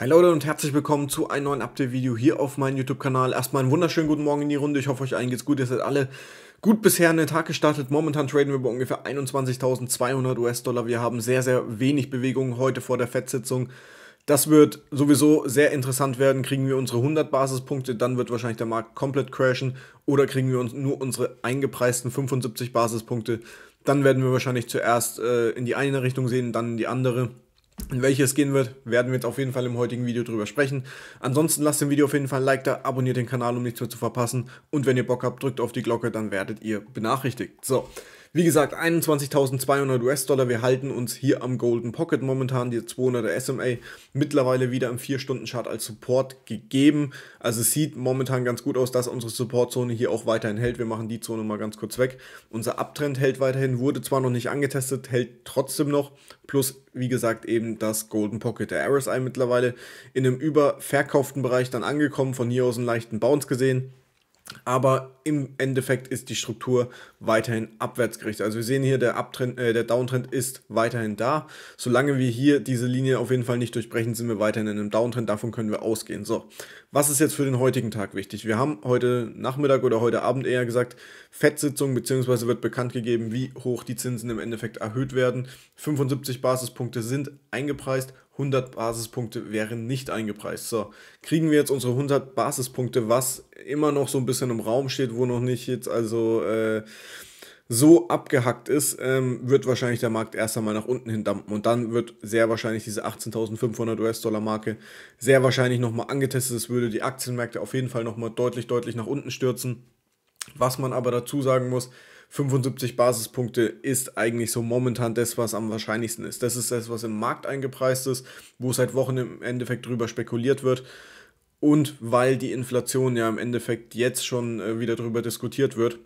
Hi Leute und herzlich willkommen zu einem neuen Update-Video hier auf meinem YouTube-Kanal. Erstmal einen wunderschönen guten Morgen in die Runde. Ich hoffe, euch allen geht's gut. Ihr seid alle gut bisher in den Tag gestartet. Momentan traden wir bei ungefähr 21.200 US-Dollar. Wir haben sehr, sehr wenig Bewegung heute vor der FED-Sitzung. Das wird sowieso sehr interessant werden. Kriegen wir unsere 100 Basispunkte, dann wird wahrscheinlich der Markt komplett crashen. Oder kriegen wir uns nur unsere eingepreisten 75 Basispunkte, dann werden wir wahrscheinlich zuerst äh, in die eine Richtung sehen, dann in die andere. In welches gehen wird, werden wir jetzt auf jeden Fall im heutigen Video drüber sprechen. Ansonsten lasst dem Video auf jeden Fall ein Like da, abonniert den Kanal, um nichts mehr zu verpassen. Und wenn ihr Bock habt, drückt auf die Glocke, dann werdet ihr benachrichtigt. So, wie gesagt, 21.200 US-Dollar. Wir halten uns hier am Golden Pocket momentan, die 200er SMA, mittlerweile wieder im 4-Stunden-Chart als Support gegeben. Also es sieht momentan ganz gut aus, dass unsere Supportzone hier auch weiterhin hält. Wir machen die Zone mal ganz kurz weg. Unser Abtrend hält weiterhin, wurde zwar noch nicht angetestet, hält trotzdem noch. Plus, wie gesagt, eben das Golden Pocket der RSI mittlerweile in einem überverkauften Bereich dann angekommen, von hier aus einen leichten Bounce gesehen. Aber im Endeffekt ist die Struktur weiterhin abwärts gerichtet. Also wir sehen hier, der, Uptrend, äh, der Downtrend ist weiterhin da. Solange wir hier diese Linie auf jeden Fall nicht durchbrechen, sind wir weiterhin in einem Downtrend. Davon können wir ausgehen. So, was ist jetzt für den heutigen Tag wichtig? Wir haben heute Nachmittag oder heute Abend eher gesagt, Fettsitzung beziehungsweise wird bekannt gegeben, wie hoch die Zinsen im Endeffekt erhöht werden. 75 Basispunkte sind eingepreist. 100 Basispunkte wären nicht eingepreist. So, kriegen wir jetzt unsere 100 Basispunkte, was immer noch so ein bisschen im Raum steht, wo noch nicht jetzt also äh, so abgehackt ist, ähm, wird wahrscheinlich der Markt erst einmal nach unten hin dampen. Und dann wird sehr wahrscheinlich diese 18.500 US-Dollar-Marke sehr wahrscheinlich nochmal angetestet. Das würde die Aktienmärkte auf jeden Fall nochmal deutlich, deutlich nach unten stürzen. Was man aber dazu sagen muss, 75 Basispunkte ist eigentlich so momentan das, was am wahrscheinlichsten ist. Das ist das, was im Markt eingepreist ist, wo seit Wochen im Endeffekt drüber spekuliert wird und weil die Inflation ja im Endeffekt jetzt schon äh, wieder darüber diskutiert wird,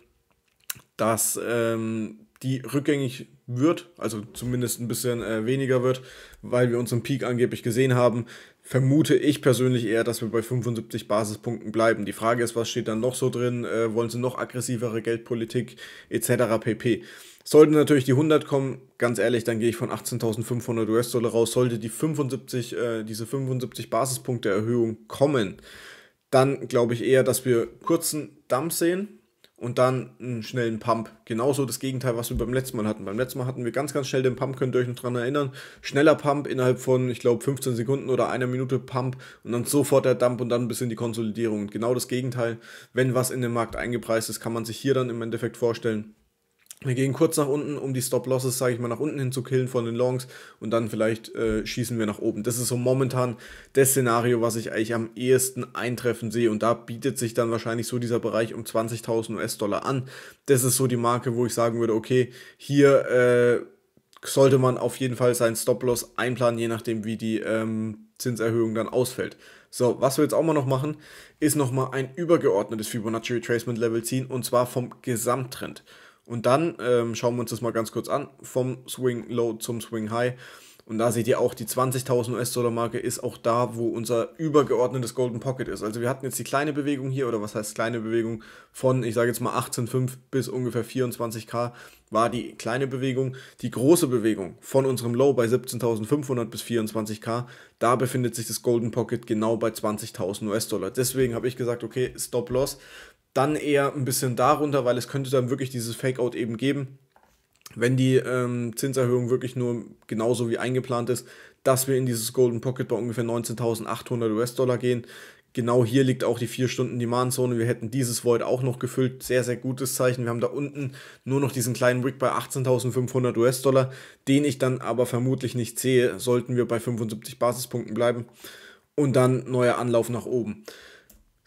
dass ähm, die rückgängig wird, also zumindest ein bisschen äh, weniger wird, weil wir unseren Peak angeblich gesehen haben, vermute ich persönlich eher, dass wir bei 75 Basispunkten bleiben. Die Frage ist, was steht dann noch so drin? Äh, wollen sie noch aggressivere Geldpolitik etc. pp. Sollten natürlich die 100 kommen, ganz ehrlich, dann gehe ich von 18.500 US-Dollar raus. Sollte die 75, äh, diese 75 Basispunkte Erhöhung kommen, dann glaube ich eher, dass wir kurzen Dump sehen und dann einen schnellen Pump. Genauso das Gegenteil, was wir beim letzten Mal hatten. Beim letzten Mal hatten wir ganz, ganz schnell den Pump, könnt ihr euch noch daran erinnern. Schneller Pump innerhalb von, ich glaube, 15 Sekunden oder einer Minute Pump und dann sofort der Dump und dann bis in die Konsolidierung. Und genau das Gegenteil, wenn was in den Markt eingepreist ist, kann man sich hier dann im Endeffekt vorstellen wir gehen kurz nach unten, um die Stop-Losses, sage ich mal, nach unten hin zu killen von den Longs und dann vielleicht äh, schießen wir nach oben. Das ist so momentan das Szenario, was ich eigentlich am ehesten eintreffen sehe und da bietet sich dann wahrscheinlich so dieser Bereich um 20.000 US-Dollar an. Das ist so die Marke, wo ich sagen würde, okay, hier äh, sollte man auf jeden Fall seinen Stop-Loss einplanen, je nachdem, wie die ähm, Zinserhöhung dann ausfällt. So, was wir jetzt auch mal noch machen, ist nochmal ein übergeordnetes Fibonacci Retracement Level ziehen und zwar vom Gesamttrend. Und dann ähm, schauen wir uns das mal ganz kurz an, vom Swing Low zum Swing High. Und da seht ihr auch, die 20.000 US-Dollar-Marke ist auch da, wo unser übergeordnetes Golden Pocket ist. Also wir hatten jetzt die kleine Bewegung hier, oder was heißt kleine Bewegung, von, ich sage jetzt mal 18,5 bis ungefähr 24k war die kleine Bewegung. Die große Bewegung von unserem Low bei 17.500 bis 24k, da befindet sich das Golden Pocket genau bei 20.000 US-Dollar. Deswegen habe ich gesagt, okay, Stop-Loss dann eher ein bisschen darunter, weil es könnte dann wirklich dieses Fakeout eben geben, wenn die ähm, Zinserhöhung wirklich nur genauso wie eingeplant ist, dass wir in dieses Golden Pocket bei ungefähr 19.800 US-Dollar gehen. Genau hier liegt auch die 4-Stunden-Demand-Zone. Wir hätten dieses Void auch noch gefüllt. Sehr, sehr gutes Zeichen. Wir haben da unten nur noch diesen kleinen Wick bei 18.500 US-Dollar, den ich dann aber vermutlich nicht sehe, sollten wir bei 75 Basispunkten bleiben. Und dann neuer Anlauf nach oben.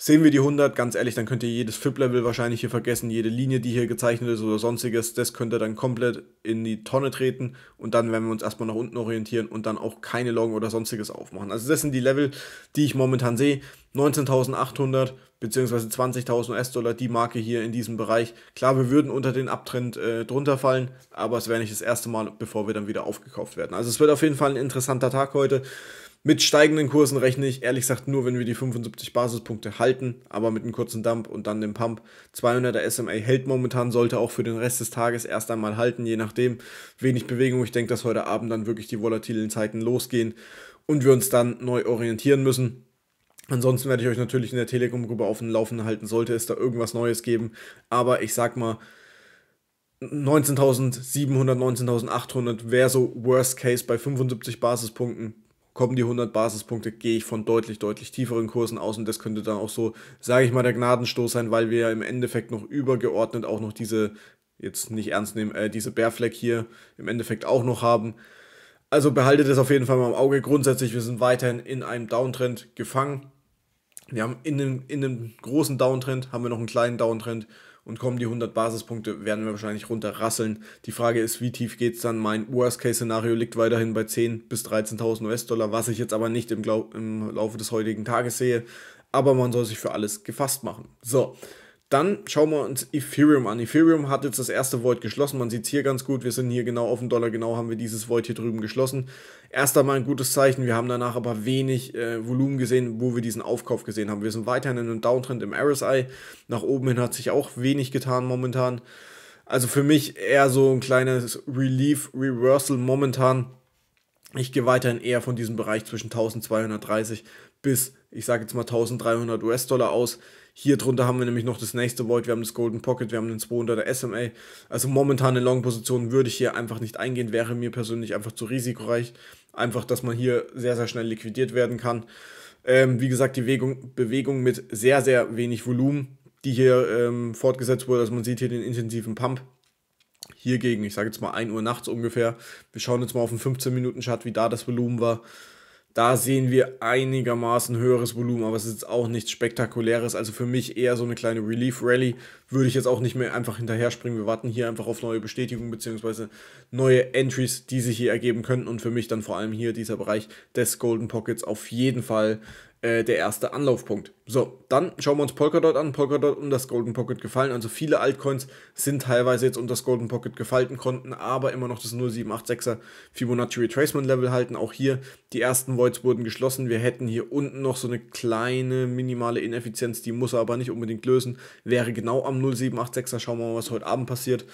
Sehen wir die 100, ganz ehrlich, dann könnt ihr jedes FIP-Level wahrscheinlich hier vergessen, jede Linie, die hier gezeichnet ist oder sonstiges, das könnt ihr dann komplett in die Tonne treten und dann werden wir uns erstmal nach unten orientieren und dann auch keine Loggen oder sonstiges aufmachen. Also das sind die Level, die ich momentan sehe. 19.800 bzw. 20.000 US-Dollar, die Marke hier in diesem Bereich. Klar, wir würden unter den Abtrend äh, drunter fallen, aber es wäre nicht das erste Mal, bevor wir dann wieder aufgekauft werden. Also es wird auf jeden Fall ein interessanter Tag heute. Mit steigenden Kursen rechne ich ehrlich gesagt nur, wenn wir die 75 Basispunkte halten, aber mit einem kurzen Dump und dann dem Pump. 200er SMA hält momentan, sollte auch für den Rest des Tages erst einmal halten, je nachdem. Wenig Bewegung. Ich denke, dass heute Abend dann wirklich die volatilen Zeiten losgehen und wir uns dann neu orientieren müssen. Ansonsten werde ich euch natürlich in der telekom gruppe auf den Laufenden halten, sollte es da irgendwas Neues geben. Aber ich sag mal, 19.700, 19.800 wäre so Worst Case bei 75 Basispunkten kommen die 100 Basispunkte, gehe ich von deutlich, deutlich tieferen Kursen aus und das könnte dann auch so, sage ich mal, der Gnadenstoß sein, weil wir ja im Endeffekt noch übergeordnet auch noch diese, jetzt nicht ernst nehmen, äh, diese Bärfleck hier im Endeffekt auch noch haben. Also behaltet es auf jeden Fall mal im Auge. Grundsätzlich, wir sind weiterhin in einem Downtrend gefangen wir haben in einem, in einem großen Downtrend, haben wir noch einen kleinen Downtrend und kommen die 100 Basispunkte, werden wir wahrscheinlich runterrasseln. Die Frage ist, wie tief geht es dann? Mein Worst-Case-Szenario liegt weiterhin bei 10.000 bis 13.000 US-Dollar, was ich jetzt aber nicht im, im Laufe des heutigen Tages sehe. Aber man soll sich für alles gefasst machen. So, dann schauen wir uns Ethereum an. Ethereum hat jetzt das erste Void geschlossen. Man sieht es hier ganz gut. Wir sind hier genau auf dem Dollar. Genau haben wir dieses Void hier drüben geschlossen. Erst einmal ein gutes Zeichen. Wir haben danach aber wenig äh, Volumen gesehen, wo wir diesen Aufkauf gesehen haben. Wir sind weiterhin in einem Downtrend im RSI. Nach oben hin hat sich auch wenig getan momentan. Also für mich eher so ein kleines Relief-Reversal momentan ich gehe weiterhin eher von diesem Bereich zwischen 1230 bis, ich sage jetzt mal 1300 US-Dollar aus. Hier drunter haben wir nämlich noch das nächste Void, wir haben das Golden Pocket, wir haben den 200er SMA. Also momentan in Long-Positionen würde ich hier einfach nicht eingehen, wäre mir persönlich einfach zu risikoreich. Einfach, dass man hier sehr, sehr schnell liquidiert werden kann. Ähm, wie gesagt, die Bewegung, Bewegung mit sehr, sehr wenig Volumen, die hier ähm, fortgesetzt wurde. Also man sieht hier den intensiven Pump hiergegen, ich sage jetzt mal 1 Uhr nachts ungefähr. Wir schauen jetzt mal auf den 15-Minuten-Chart, wie da das Volumen war. Da sehen wir einigermaßen höheres Volumen, aber es ist auch nichts Spektakuläres. Also für mich eher so eine kleine Relief-Rally. Würde ich jetzt auch nicht mehr einfach hinterher springen. Wir warten hier einfach auf neue Bestätigungen bzw. neue Entries, die sich hier ergeben könnten. Und für mich dann vor allem hier dieser Bereich des Golden Pockets auf jeden Fall äh, der erste Anlaufpunkt. So, dann schauen wir uns Polkadot an. Polkadot und das Golden Pocket gefallen. Also viele Altcoins sind teilweise jetzt um das Golden Pocket gefalten konnten aber immer noch das 0786er Fibonacci Retracement Level halten. Auch hier, die ersten Voids wurden geschlossen. Wir hätten hier unten noch so eine kleine minimale Ineffizienz, die muss er aber nicht unbedingt lösen. Wäre genau am 0786er. Schauen wir mal, was heute Abend passiert.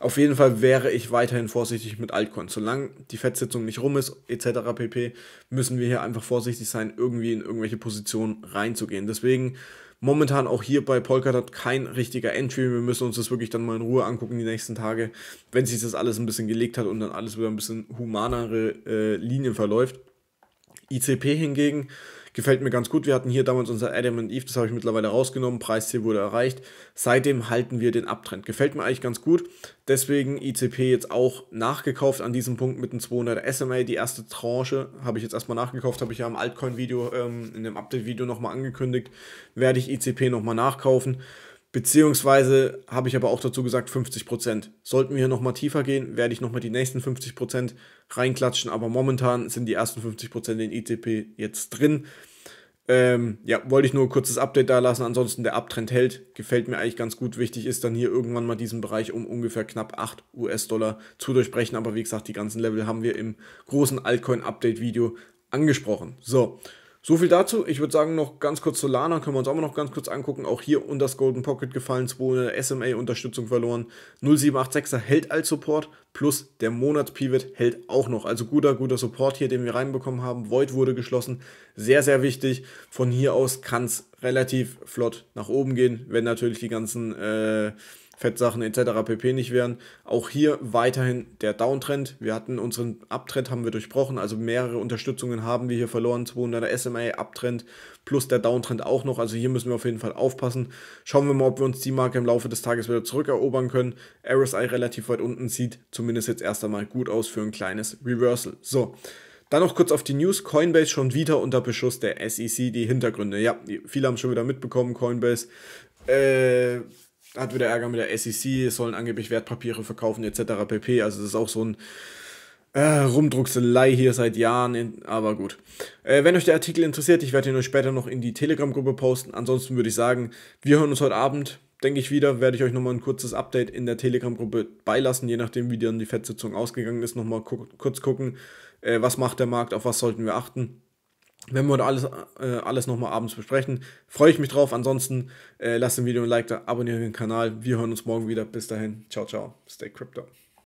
Auf jeden Fall wäre ich weiterhin vorsichtig mit Altcoins. Solange die Fettsitzung nicht rum ist, etc. pp., müssen wir hier einfach vorsichtig sein, irgendwie in irgendwelche Positionen reinzugehen. Deswegen momentan auch hier bei Polkadot kein richtiger Entry. Wir müssen uns das wirklich dann mal in Ruhe angucken die nächsten Tage, wenn sich das alles ein bisschen gelegt hat und dann alles wieder ein bisschen humanere äh, Linien verläuft. ICP hingegen Gefällt mir ganz gut. Wir hatten hier damals unser Adam and Eve, das habe ich mittlerweile rausgenommen. Preisziel wurde erreicht. Seitdem halten wir den Abtrend. Gefällt mir eigentlich ganz gut. Deswegen ICP jetzt auch nachgekauft an diesem Punkt mit dem 200 SMA. Die erste Tranche habe ich jetzt erstmal nachgekauft, habe ich ja im Altcoin-Video, ähm, in dem Update-Video nochmal angekündigt. Werde ich ICP nochmal nachkaufen. Beziehungsweise habe ich aber auch dazu gesagt 50%. Prozent. Sollten wir hier nochmal tiefer gehen, werde ich nochmal die nächsten 50% Prozent reinklatschen. Aber momentan sind die ersten 50% Prozent in ITP jetzt drin. Ähm, ja, wollte ich nur ein kurzes Update da lassen. Ansonsten der Abtrend hält. Gefällt mir eigentlich ganz gut. Wichtig ist dann hier irgendwann mal diesen Bereich um ungefähr knapp 8 US-Dollar zu durchbrechen. Aber wie gesagt, die ganzen Level haben wir im großen Altcoin-Update-Video angesprochen. So, so viel dazu. Ich würde sagen, noch ganz kurz zu Lana können wir uns auch mal noch ganz kurz angucken. Auch hier unter das Golden Pocket gefallen, 2 SMA-Unterstützung verloren. 0786er hält als Support, plus der Monats-Pivot hält auch noch. Also guter, guter Support hier, den wir reinbekommen haben. Void wurde geschlossen. Sehr, sehr wichtig. Von hier aus kann es relativ flott nach oben gehen, wenn natürlich die ganzen. Äh, Fettsachen etc. pp. nicht wären. Auch hier weiterhin der Downtrend. Wir hatten unseren Abtrend haben wir durchbrochen, also mehrere Unterstützungen haben wir hier verloren. 200er SMA Abtrend plus der Downtrend auch noch. Also hier müssen wir auf jeden Fall aufpassen. Schauen wir mal, ob wir uns die Marke im Laufe des Tages wieder zurückerobern können. RSI relativ weit unten sieht zumindest jetzt erst einmal gut aus für ein kleines Reversal. So. Dann noch kurz auf die News. Coinbase schon wieder unter Beschuss der SEC. Die Hintergründe. Ja, viele haben schon wieder mitbekommen. Coinbase. Äh, hat wieder Ärger mit der SEC, sollen angeblich Wertpapiere verkaufen etc. pp. Also das ist auch so ein äh, Rumdruckselei hier seit Jahren, in, aber gut. Äh, wenn euch der Artikel interessiert, ich werde ihn euch später noch in die Telegram-Gruppe posten. Ansonsten würde ich sagen, wir hören uns heute Abend, denke ich wieder, werde ich euch nochmal ein kurzes Update in der Telegram-Gruppe beilassen, je nachdem, wie dann die Fettsitzung ausgegangen ist, nochmal ku kurz gucken, äh, was macht der Markt, auf was sollten wir achten. Wenn wir alles, äh, alles nochmal abends besprechen, freue ich mich drauf. Ansonsten äh, lasst dem Video ein Like da, abonniert den Kanal. Wir hören uns morgen wieder. Bis dahin. Ciao, ciao. Stay Crypto.